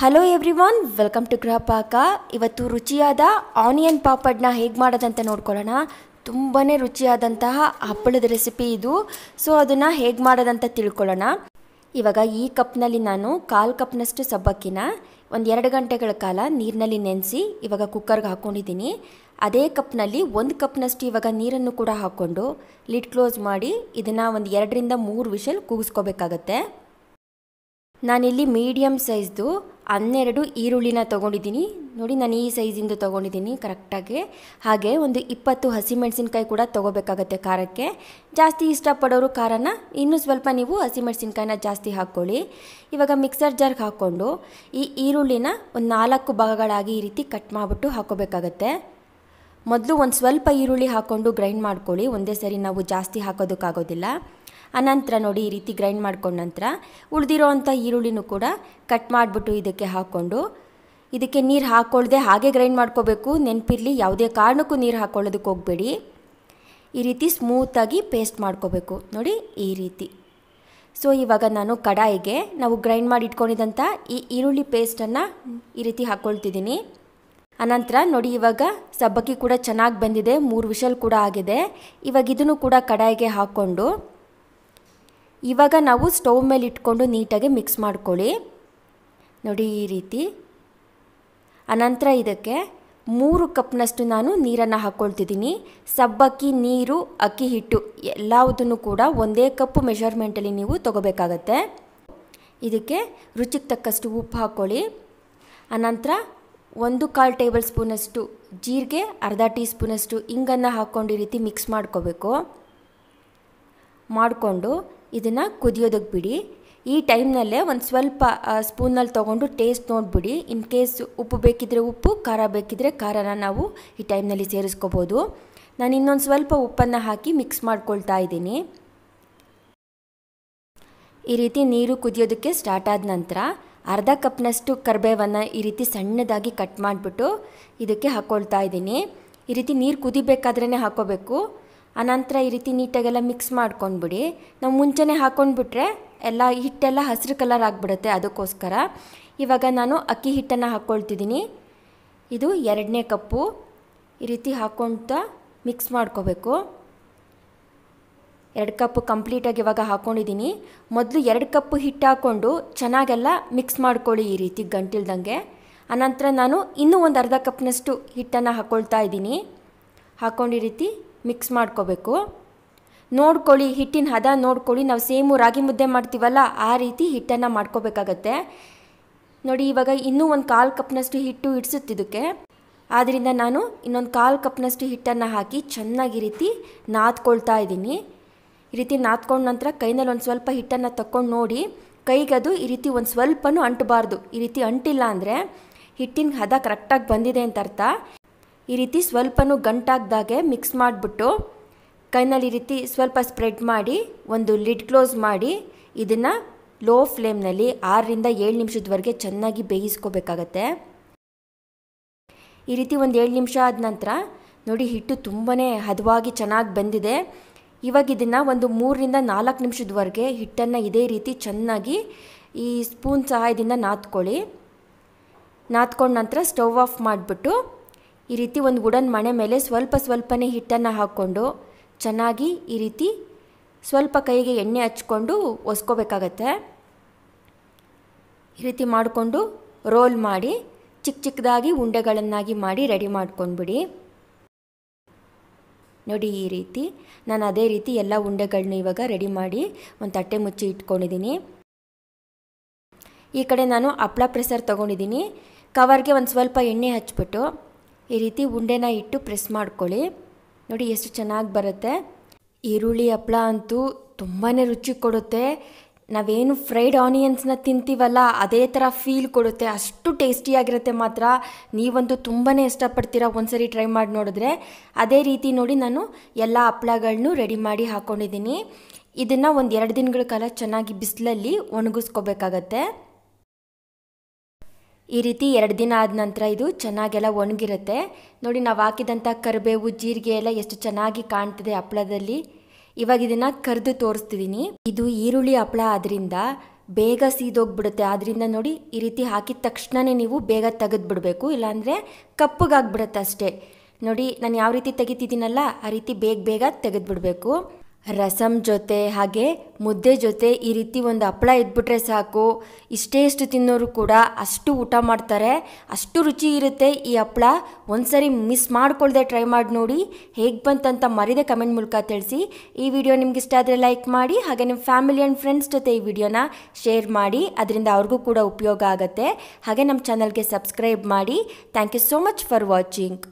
hello everyone welcome to Grihapaka ಇವತ್ತು ರುಚಿಯಾದ onion ಪಾಪಡ್ನ ಹೇಗೆ ಮಾಡೋದಂತ ನೋಡ್ಕೊಳ್ಳೋಣ ತುಂಬಾ ರುಚಿಯಾದಂತಹ ಹಪ್ಪಳದ ರೆಸಿಪಿ ಇದು ಸೊ ಅದನ್ನು ಹೇಗೆ ಮಾಡೋದಂತ ತಿಳ್ಕೊಳ್ಳೋಣ ಇವಾಗ ಈ ಕಪ್ನಲ್ಲಿ ನಾನು ಕಾಲು ಕಪ್ನಷ್ಟು ಸಬ್ಬಕ್ಕಿನ ಒಂದು ಎರಡು ಗಂಟೆಗಳ ಕಾಲ ನೀರಿನಲ್ಲಿ ನೆನೆಸಿ ಇವಾಗ ಕುಕ್ಕರ್ಗೆ ಹಾಕ್ಕೊಂಡಿದ್ದೀನಿ ಅದೇ ಕಪ್ನಲ್ಲಿ ಒಂದು ಕಪ್ನಷ್ಟು ಇವಾಗ ನೀರನ್ನು ಕೂಡ ಹಾಕ್ಕೊಂಡು ಲಿಡ್ ಕ್ಲೋಸ್ ಮಾಡಿ ಇದನ್ನು ಒಂದು ಎರಡರಿಂದ ಮೂರು ವಿಷಲ್ ಕೂಗಿಸ್ಕೋಬೇಕಾಗತ್ತೆ ನಾನಿಲ್ಲಿ ಮೀಡಿಯಮ್ ಸೈಜ್ದು ಹನ್ನೆರಡು ಈರುಳ್ಳಿನ ತೊಗೊಂಡಿದ್ದೀನಿ ನೋಡಿ ನಾನು ಈ ಸೈಜಿಂದು ತೊಗೊಂಡಿದ್ದೀನಿ ಕರೆಕ್ಟಾಗಿ ಹಾಗೆ ಒಂದು ಇಪ್ಪತ್ತು ಹಸಿಮೆಣಸಿನ್ಕಾಯಿ ಕೂಡ ತೊಗೋಬೇಕಾಗತ್ತೆ ಖಾರಕ್ಕೆ ಜಾಸ್ತಿ ಇಷ್ಟಪಡೋರು ಖಾರನ ಇನ್ನೂ ಸ್ವಲ್ಪ ನೀವು ಹಸಿಮೆಣಸಿನ್ಕಾಯಿನ ಜಾಸ್ತಿ ಹಾಕ್ಕೊಳ್ಳಿ ಇವಾಗ ಮಿಕ್ಸರ್ ಜಾರ್ಗೆ ಹಾಕ್ಕೊಂಡು ಈ ಈರುಳ್ಳಿನ ಒಂದು ನಾಲ್ಕು ಭಾಗಗಳಾಗಿ ಈ ರೀತಿ ಕಟ್ ಮಾಡಿಬಿಟ್ಟು ಹಾಕೋಬೇಕಾಗತ್ತೆ ಮೊದಲು ಒಂದು ಸ್ವಲ್ಪ ಈರುಳ್ಳಿ ಹಾಕ್ಕೊಂಡು ಗ್ರೈಂಡ್ ಮಾಡ್ಕೊಳ್ಳಿ ಒಂದೇ ಸರಿ ನಾವು ಜಾಸ್ತಿ ಹಾಕೋದಕ್ಕಾಗೋದಿಲ್ಲ ಅನಂತರ ನೋಡಿ ಈ ರೀತಿ ಗ್ರೈಂಡ್ ಮಾಡ್ಕೊಂಡ ನಂತರ ಉಳಿದಿರೋ ಅಂಥ ಈರುಳ್ಳಿನೂ ಕೂಡ ಕಟ್ ಮಾಡಿಬಿಟ್ಟು ಇದಕ್ಕೆ ಹಾಕ್ಕೊಂಡು ಇದಕ್ಕೆ ನೀರು ಹಾಕ್ಕೊಳ್ಳದೆ ಹಾಗೆ ಗ್ರೈಂಡ್ ಮಾಡ್ಕೋಬೇಕು ನೆನಪಿರಲಿ ಯಾವುದೇ ಕಾರಣಕ್ಕೂ ನೀರು ಹಾಕ್ಕೊಳ್ಳೋದಕ್ಕೆ ಹೋಗಬೇಡಿ ಈ ರೀತಿ ಸ್ಮೂತಾಗಿ ಪೇಸ್ಟ್ ಮಾಡ್ಕೋಬೇಕು ನೋಡಿ ಈ ರೀತಿ ಸೊ ಇವಾಗ ನಾನು ಕಡಾಯಿಗೆ ನಾವು ಗ್ರೈಂಡ್ ಮಾಡಿ ಇಟ್ಕೊಂಡಿದ್ದಂಥ ಈ ಈರುಳ್ಳಿ ಪೇಸ್ಟನ್ನು ಈ ರೀತಿ ಹಾಕ್ಕೊಳ್ತಿದ್ದೀನಿ ಅನಂತರ ನೋಡಿ ಇವಾಗ ಸಬ್ಬಕ್ಕಿ ಕೂಡ ಚೆನ್ನಾಗಿ ಬಂದಿದೆ ಮೂರು ವಿಷಲ್ ಕೂಡ ಆಗಿದೆ ಇವಾಗ ಇದನ್ನು ಕೂಡ ಕಡಾಯಿಗೆ ಹಾಕ್ಕೊಂಡು ಇವಾಗ ನಾವು ಸ್ಟೌವ್ ಮೇಲೆ ಇಟ್ಕೊಂಡು ನೀಟಾಗಿ ಮಿಕ್ಸ್ ಮಾಡ್ಕೊಳ್ಳಿ ನೋಡಿ ಈ ರೀತಿ ಅನಂತರ ಇದಕ್ಕೆ ಮೂರು ಕಪ್ನಷ್ಟು ನಾನು ನೀರನ್ನು ಹಾಕ್ಕೊಳ್ತಿದ್ದೀನಿ ಸಬ್ಬಕ್ಕಿ ನೀರು ಅಕ್ಕಿ ಹಿಟ್ಟು ಎಲ್ಲವುದನ್ನು ಕೂಡ ಒಂದೇ ಕಪ್ ಮೆಷರ್ಮೆಂಟಲ್ಲಿ ನೀವು ತಗೋಬೇಕಾಗತ್ತೆ ಇದಕ್ಕೆ ರುಚಿಗೆ ತಕ್ಕಷ್ಟು ಉಪ್ಪು ಹಾಕ್ಕೊಳ್ಳಿ ಅನಂತರ ಒಂದು ಕಾಲು ಟೇಬಲ್ ಸ್ಪೂನಷ್ಟು ಜೀರಿಗೆ ಅರ್ಧ ಟೀ ಸ್ಪೂನಷ್ಟು ಹಿಂಗನ್ನು ಹಾಕ್ಕೊಂಡು ಈ ರೀತಿ ಮಿಕ್ಸ್ ಮಾಡ್ಕೋಬೇಕು ಮಾಡಿಕೊಂಡು ಇದನ್ನು ಕುದಿಯೋದಕ್ಕೆ ಬಿಡಿ ಈ ಟೈಮ್ನಲ್ಲೇ ಒಂದು ಸ್ವಲ್ಪ ಸ್ಪೂನಲ್ಲಿ ತೊಗೊಂಡು ಟೇಸ್ಟ್ ನೋಡಿಬಿಡಿ ಇನ್ ಕೇಸ್ ಉಪ್ಪು ಬೇಕಿದ್ದರೆ ಉಪ್ಪು ಖಾರ ಬೇಕಿದ್ದರೆ ಖಾರನ ನಾವು ಈ ಟೈಮ್ನಲ್ಲಿ ಸೇರಿಸ್ಕೋಬೋದು ನಾನು ಇನ್ನೊಂದು ಸ್ವಲ್ಪ ಉಪ್ಪನ್ನು ಹಾಕಿ ಮಿಕ್ಸ್ ಮಾಡ್ಕೊಳ್ತಾ ಇದ್ದೀನಿ ಈ ರೀತಿ ನೀರು ಕುದಿಯೋದಕ್ಕೆ ಸ್ಟಾರ್ಟ್ ಆದ ನಂತರ ಅರ್ಧ ಕಪ್ನಷ್ಟು ಕರಿಬೇವನ್ನು ಈ ರೀತಿ ಸಣ್ಣದಾಗಿ ಕಟ್ ಮಾಡಿಬಿಟ್ಟು ಇದಕ್ಕೆ ಹಾಕ್ಕೊಳ್ತಾ ಇದ್ದೀನಿ ಈ ರೀತಿ ನೀರು ಕುದಿಬೇಕಾದ್ರೇ ಹಾಕೋಬೇಕು ಆನಂತರ ಈ ರೀತಿ ನೀಟಾಗೆಲ್ಲ ಮಿಕ್ಸ್ ಮಾಡ್ಕೊಂಡ್ಬಿಡಿ ನಾವು ಮುಂಚೆನೇ ಹಾಕ್ಕೊಂಡ್ಬಿಟ್ರೆ ಎಲ್ಲ ಹಿಟ್ಟೆಲ್ಲ ಹಸಿರು ಕಲರ್ ಆಗಿಬಿಡುತ್ತೆ ಅದಕ್ಕೋಸ್ಕರ ಇವಾಗ ನಾನು ಅಕ್ಕಿ ಹಿಟ್ಟನ್ನು ಹಾಕ್ಕೊಳ್ತಿದ್ದೀನಿ ಇದು ಎರಡನೇ ಕಪ್ಪು ಈ ರೀತಿ ಹಾಕ್ಕೊಳ್ತಾ ಮಿಕ್ಸ್ ಮಾಡ್ಕೋಬೇಕು ಎರಡು ಕಪ್ ಕಂಪ್ಲೀಟಾಗಿ ಇವಾಗ ಹಾಕ್ಕೊಂಡಿದ್ದೀನಿ ಮೊದಲು ಎರಡು ಕಪ್ ಹಿಟ್ಟು ಹಾಕ್ಕೊಂಡು ಚೆನ್ನಾಗೆಲ್ಲ ಮಿಕ್ಸ್ ಮಾಡ್ಕೊಳ್ಳಿ ಈ ರೀತಿ ಗಂಟಿಲ್ದಂಗೆ ಆನಂತರ ನಾನು ಇನ್ನೂ ಒಂದು ಅರ್ಧ ಕಪ್ನಷ್ಟು ಹಿಟ್ಟನ್ನು ಹಾಕ್ಕೊಳ್ತಾ ಇದ್ದೀನಿ ಹಾಕ್ಕೊಂಡು ಈ ರೀತಿ ಮಿಕ್ಸ್ ಮಾಡ್ಕೋಬೇಕು ನೋಡ್ಕೊಳ್ಳಿ ಹಿಟ್ಟಿನ ಹದ ನೋಡ್ಕೊಳ್ಳಿ ನಾವು ಸೇಮು ರಾಗಿ ಮುದ್ದೆ ಮಾಡ್ತೀವಲ್ಲ ಆ ರೀತಿ ಹಿಟ್ಟನ್ನು ಮಾಡ್ಕೋಬೇಕಾಗತ್ತೆ ನೋಡಿ ಇವಾಗ ಇನ್ನೂ ಒಂದು ಕಾಲು ಕಪ್ನಷ್ಟು ಹಿಟ್ಟು ಇಡಿಸುತ್ತಿದ್ದಕ್ಕೆ ಆದ್ದರಿಂದ ನಾನು ಇನ್ನೊಂದು ಕಾಲು ಕಪ್ನಷ್ಟು ಹಿಟ್ಟನ್ನು ಹಾಕಿ ಚೆನ್ನಾಗಿ ರೀತಿ ನಾದ್ಕೊಳ್ತಾ ಇದ್ದೀನಿ ಈ ರೀತಿ ನಾದ್ಕೊಂಡ ನಂತರ ಕೈನಲ್ಲಿ ಒಂದು ಸ್ವಲ್ಪ ಹಿಟ್ಟನ್ನು ತಕ್ಕೊಂಡು ನೋಡಿ ಕೈಗದು ಈ ರೀತಿ ಒಂದು ಸ್ವಲ್ಪನೂ ಅಂಟಬಾರ್ದು ಈ ರೀತಿ ಅಂಟಿಲ್ಲ ಅಂದರೆ ಹಿಟ್ಟಿನ ಹದ ಕರೆಕ್ಟಾಗಿ ಬಂದಿದೆ ಅಂತ ಅರ್ಥ ಈ ರೀತಿ ಸ್ವಲ್ಪನೂ ಗಂಟಾಗ್ದಾಗೆ ಮಿಕ್ಸ್ ಮಾಡಿಬಿಟ್ಟು ಕೈನಲ್ಲಿ ಈ ರೀತಿ ಸ್ವಲ್ಪ ಸ್ಪ್ರೆಡ್ ಮಾಡಿ ಒಂದು ಲಿಡ್ ಕ್ಲೋಸ್ ಮಾಡಿ ಇದನ್ನು ಲೋ ಫ್ಲೇಮ್ನಲ್ಲಿ ಆರರಿಂದ ಏಳು ನಿಮಿಷದವರೆಗೆ ಚೆನ್ನಾಗಿ ಬೇಯಿಸ್ಕೋಬೇಕಾಗತ್ತೆ ಈ ರೀತಿ ಒಂದು ಏಳು ನಿಮಿಷ ಆದ ನಂತರ ನೋಡಿ ಹಿಟ್ಟು ತುಂಬಾ ಹದವಾಗಿ ಚೆನ್ನಾಗಿ ಬಂದಿದೆ ಇವಾಗ ಇದನ್ನು ಒಂದು ಮೂರರಿಂದ ನಾಲ್ಕು ನಿಮಿಷದವರೆಗೆ ಹಿಟ್ಟನ್ನು ಇದೇ ರೀತಿ ಚೆನ್ನಾಗಿ ಈ ಸ್ಪೂನ್ ಸಹಾಯದಿಂದ ನಾದ್ಕೊಳ್ಳಿ ನಾದ್ಕೊಂಡ ನಂತರ ಸ್ಟವ್ ಆಫ್ ಮಾಡಿಬಿಟ್ಟು ಈ ರೀತಿ ಒಂದು ವುಡನ್ ಮಣೆ ಮೇಲೆ ಸ್ವಲ್ಪ ಸ್ವಲ್ಪನೇ ಹಿಟ್ಟನ್ನು ಹಾಕ್ಕೊಂಡು ಚೆನ್ನಾಗಿ ಈ ರೀತಿ ಸ್ವಲ್ಪ ಕೈಗೆ ಎಣ್ಣೆ ಹಚ್ಕೊಂಡು ಒಸ್ಕೋಬೇಕಾಗತ್ತೆ ಈ ರೀತಿ ಮಾಡಿಕೊಂಡು ರೋಲ್ ಮಾಡಿ ಚಿಕ್ಕ ಚಿಕ್ಕದಾಗಿ ಉಂಡೆಗಳನ್ನಾಗಿ ಮಾಡಿ ರೆಡಿ ಮಾಡ್ಕೊಂಡ್ಬಿಡಿ ನೋಡಿ ಈ ರೀತಿ ನಾನು ಅದೇ ರೀತಿ ಎಲ್ಲ ಉಂಡೆಗಳನ್ನ ಇವಾಗ ರೆಡಿ ಮಾಡಿ ಒಂದು ತಟ್ಟೆ ಮುಚ್ಚಿ ಇಟ್ಕೊಂಡಿದ್ದೀನಿ ಈ ಕಡೆ ನಾನು ಹಪ್ಳ ಪ್ರೆಸರ್ ತೊಗೊಂಡಿದ್ದೀನಿ ಕವರ್ಗೆ ಒಂದು ಸ್ವಲ್ಪ ಎಣ್ಣೆ ಹಚ್ಬಿಟ್ಟು ಈ ರೀತಿ ಉಂಡೆನ ಇಟ್ಟು ಪ್ರೆಸ್ ಮಾಡ್ಕೊಳ್ಳಿ ನೋಡಿ ಎಷ್ಟು ಚೆನ್ನಾಗಿ ಬರುತ್ತೆ ಈರುಳ್ಳಿ ಹಪ್ಪಳ ಅಂತೂ ತುಂಬಾ ರುಚಿ ಕೊಡುತ್ತೆ ನಾವೇನು ಫ್ರೈಡ್ ಆನಿಯನ್ಸ್ನ ತಿಂತೀವಲ್ಲ ಅದೇ ಥರ ಫೀಲ್ ಕೊಡುತ್ತೆ ಅಷ್ಟು ಟೇಸ್ಟಿಯಾಗಿರುತ್ತೆ ಮಾತ್ರ ನೀವಂತೂ ತುಂಬಾ ಇಷ್ಟಪಡ್ತೀರಾ ಒಂದ್ಸರಿ ಟ್ರೈ ಮಾಡಿ ನೋಡಿದ್ರೆ ಅದೇ ರೀತಿ ನೋಡಿ ನಾನು ಎಲ್ಲ ಹಪ್ಳಗಳನ್ನೂ ರೆಡಿ ಮಾಡಿ ಹಾಕ್ಕೊಂಡಿದ್ದೀನಿ ಇದನ್ನು ಒಂದು ಎರಡು ದಿನಗಳ ಕಾಲ ಚೆನ್ನಾಗಿ ಬಿಸಿಲಲ್ಲಿ ಒಣಗಿಸ್ಕೋಬೇಕಾಗತ್ತೆ ಈ ರೀತಿ ಎರಡು ದಿನ ಆದ ನಂತರ ಇದು ಚೆನ್ನಾಗೆಲ್ಲ ಒಣಗಿರುತ್ತೆ ನೋಡಿ ನಾವು ಹಾಕಿದಂಥ ಕರಿಬೇವು ಜೀರಿಗೆ ಎಲ್ಲ ಎಷ್ಟು ಚೆನ್ನಾಗಿ ಕಾಣ್ತಿದೆ ಹಪ್ಪಳದಲ್ಲಿ ಇವಾಗ ಇದನ್ನ ಕರೆದು ತೋರಿಸ್ತಿದ್ದೀನಿ ಇದು ಈರುಳ್ಳಿ ಹಪ್ಪಳ ಆದ್ರಿಂದ ಬೇಗ ಸೀದೋಗ್ಬಿಡುತ್ತೆ ಆದ್ರಿಂದ ನೋಡಿ ಈ ರೀತಿ ಹಾಕಿದ ತಕ್ಷಣನೇ ನೀವು ಬೇಗ ತೆಗೆದ್ಬಿಡ್ಬೇಕು ಇಲ್ಲಾಂದ್ರೆ ಕಪ್ಪಗಾಗ್ಬಿಡುತ್ತೆ ಅಷ್ಟೇ ನೋಡಿ ನಾನು ಯಾವ ರೀತಿ ತೆಗಿತಿದ್ದೀನಲ್ಲ ಆ ರೀತಿ ಬೇಗ ಬೇಗ ಬಿಡಬೇಕು ರಸಂ ಜೊತೆ ಹಾಗೆ ಮುದ್ದೆ ಜೊತೆ ಈ ರೀತಿ ಒಂದು ಹಪ್ಪಳ ಇದ್ಬಿಟ್ರೆ ಸಾಕು ಇಷ್ಟೇ ಇಷ್ಟು ತಿನ್ನೋರು ಕೂಡ ಅಷ್ಟು ಊಟ ಮಾಡ್ತಾರೆ ಅಷ್ಟು ರುಚಿ ಇರುತ್ತೆ ಈ ಹಪ್ಪಳ ಒಂದ್ಸರಿ ಮಿಸ್ ಮಾಡ್ಕೊಳ್ದೆ ಟ್ರೈ ಮಾಡಿ ನೋಡಿ ಹೇಗೆ ಬಂತಂತ ಮರಿದೆ ಕಮೆಂಟ್ ಮೂಲಕ ತಿಳಿಸಿ ಈ ವಿಡಿಯೋ ನಿಮ್ಗೆ ಇಷ್ಟ ಆದರೆ ಲೈಕ್ ಮಾಡಿ ಹಾಗೆ ನಿಮ್ಮ ಫ್ಯಾಮಿಲಿ ಆ್ಯಂಡ್ ಫ್ರೆಂಡ್ಸ್ ಜೊತೆ ಈ ವಿಡಿಯೋನ ಶೇರ್ ಮಾಡಿ ಅದರಿಂದ ಅವ್ರಿಗೂ ಕೂಡ ಉಪಯೋಗ ಆಗುತ್ತೆ ಹಾಗೆ ನಮ್ಮ ಚಾನಲ್ಗೆ ಸಬ್ಸ್ಕ್ರೈಬ್ ಮಾಡಿ thank you so much for watching